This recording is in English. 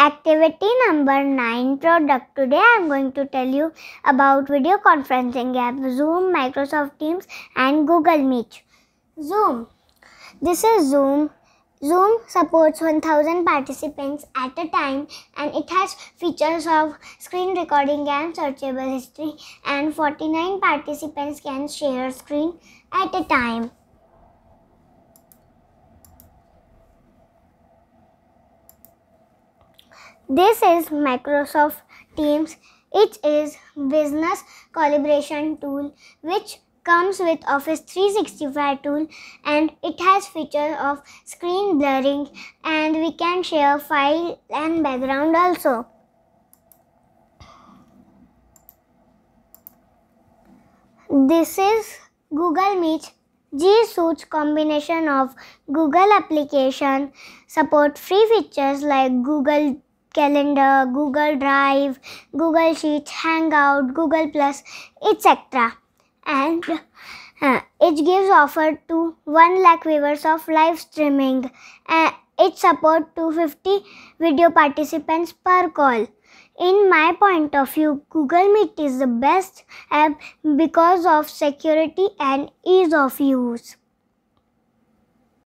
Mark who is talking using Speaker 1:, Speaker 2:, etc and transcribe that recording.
Speaker 1: Activity number 9 product. Today I am going to tell you about video conferencing app Zoom, Microsoft Teams and Google Meet. Zoom. This is Zoom. Zoom supports 1000 participants at a time and it has features of screen recording and searchable history and 49 participants can share screen at a time. This is Microsoft Teams. It is business collaboration tool which comes with Office 365 tool and it has features of screen blurring and we can share file and background also. This is Google Meet G Suite combination of Google application support free features like Google Calendar, Google Drive, Google Sheets, Hangout, Google Plus, etc. And uh, it gives offer to 1 lakh viewers of live streaming. Uh, it support 250 video participants per call. In my point of view, Google Meet is the best app because of security and ease of use.